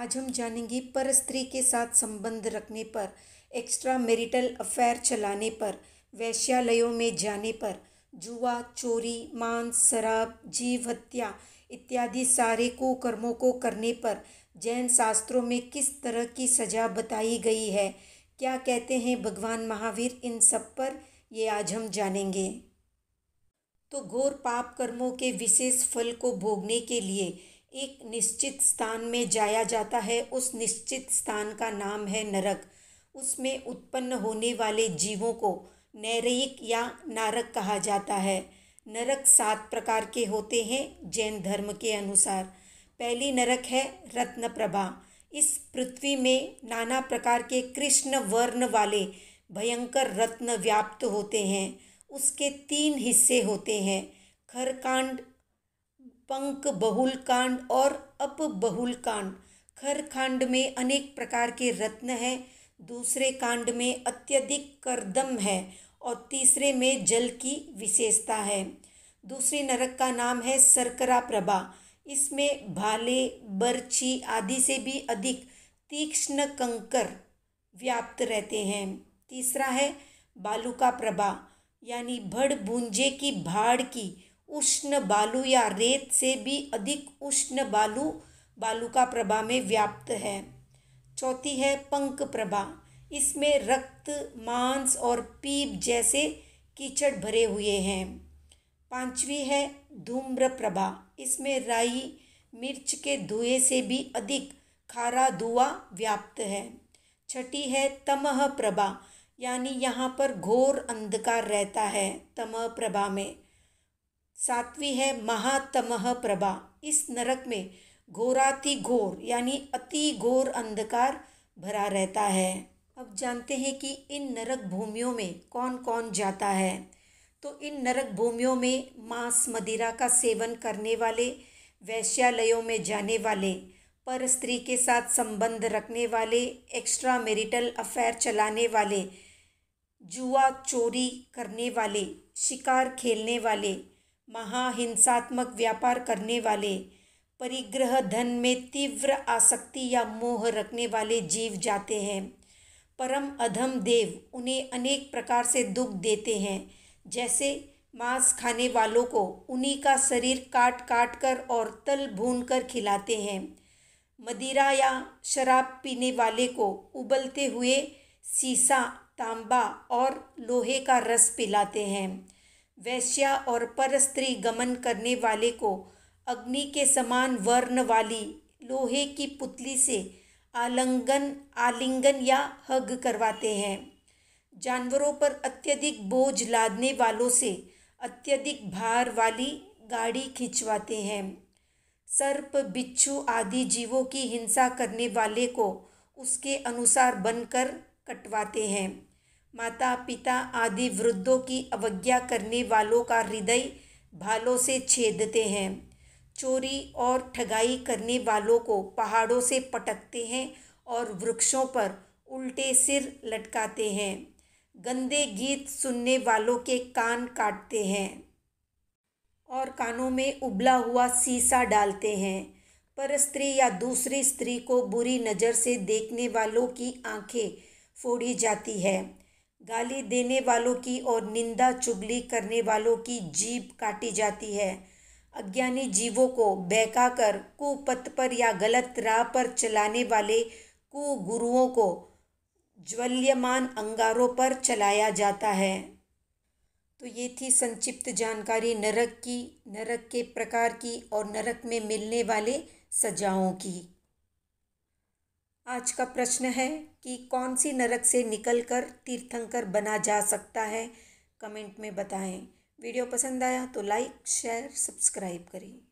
आज हम जानेंगे पर स्त्री के साथ संबंध रखने पर एक्स्ट्रा मैरिटल अफेयर चलाने पर वैश्यालयों में जाने पर जुआ चोरी मांस शराब जीव हत्या इत्यादि सारे को कर्मों को करने पर जैन शास्त्रों में किस तरह की सजा बताई गई है क्या कहते हैं भगवान महावीर इन सब पर ये आज हम जानेंगे तो घोर पाप कर्मों के विशेष फल को भोगने के लिए एक निश्चित स्थान में जाया जाता है उस निश्चित स्थान का नाम है नरक उसमें उत्पन्न होने वाले जीवों को नैरयिक या नारक कहा जाता है नरक सात प्रकार के होते हैं जैन धर्म के अनुसार पहली नरक है रत्न प्रभा इस पृथ्वी में नाना प्रकार के कृष्ण वर्ण वाले भयंकर रत्न व्याप्त होते हैं उसके तीन हिस्से होते हैं खरकांड पंक बहुल कांड और अप बहुल कांड खर कांड में अनेक प्रकार के रत्न हैं दूसरे कांड में अत्यधिक करदम है और तीसरे में जल की विशेषता है दूसरे नरक का नाम है सरकरा प्रभा इसमें भाले बर्छी आदि से भी अधिक तीक्ष्ण कंकर व्याप्त रहते हैं तीसरा है बालू का प्रभा यानी भड़ भूंजे की भाड़ की उष्ण बालू या रेत से भी अधिक उष्ण बालू बालुका प्रभा में व्याप्त है चौथी है पंक प्रभा इसमें रक्त मांस और पीप जैसे कीचड़ भरे हुए हैं पांचवी है धूम्र प्रभा इसमें राई मिर्च के धुएं से भी अधिक खारा धुआं व्याप्त है छठी है तमह प्रभा यानी यहाँ पर घोर अंधकार रहता है तमह प्रभा में सातवीं है महातमह प्रभा इस नरक में घोराति घोर यानी अति घोर अंधकार भरा रहता है अब जानते हैं कि इन नरक भूमियों में कौन कौन जाता है तो इन नरक भूमियों में मांस मदिरा का सेवन करने वाले वैश्यालयों में जाने वाले पर स्त्री के साथ संबंध रखने वाले एक्स्ट्रा मेरिटल अफेयर चलाने वाले जुआ चोरी करने वाले शिकार खेलने वाले महाहिंसात्मक व्यापार करने वाले परिग्रह धन में तीव्र आसक्ति या मोह रखने वाले जीव जाते हैं परम अधम देव उन्हें अनेक प्रकार से दुख देते हैं जैसे मांस खाने वालों को उन्हीं का शरीर काट काट कर और तल भून कर खिलाते हैं मदिरा या शराब पीने वाले को उबलते हुए सीसा तांबा और लोहे का रस पिलाते हैं वैश्या और परस्त्री गमन करने वाले को अग्नि के समान वर्ण वाली लोहे की पुतली से आलंगन आलिंगन या हग करवाते हैं जानवरों पर अत्यधिक बोझ लादने वालों से अत्यधिक भार वाली गाड़ी खिंचवाते हैं सर्प बिच्छू आदि जीवों की हिंसा करने वाले को उसके अनुसार बनकर कटवाते हैं माता पिता आदि वृद्धों की अवज्ञा करने वालों का हृदय भालों से छेदते हैं चोरी और ठगाई करने वालों को पहाड़ों से पटकते हैं और वृक्षों पर उल्टे सिर लटकाते हैं गंदे गीत सुनने वालों के कान काटते हैं और कानों में उबला हुआ सीसा डालते हैं पर स्त्री या दूसरी स्त्री को बुरी नज़र से देखने वालों की आंखें फोड़ी जाती है गाली देने वालों की और निंदा चुगली करने वालों की जीभ काटी जाती है अज्ञानी जीवों को बहकाकर कुपथ पर या गलत राह पर चलाने वाले कुगुरुओं को ज्वल्यमान अंगारों पर चलाया जाता है तो ये थी संक्षिप्त जानकारी नरक की नरक के प्रकार की और नरक में मिलने वाले सजाओं की आज का प्रश्न है कि कौन सी नरक से निकलकर तीर्थंकर बना जा सकता है कमेंट में बताएं वीडियो पसंद आया तो लाइक शेयर सब्सक्राइब करें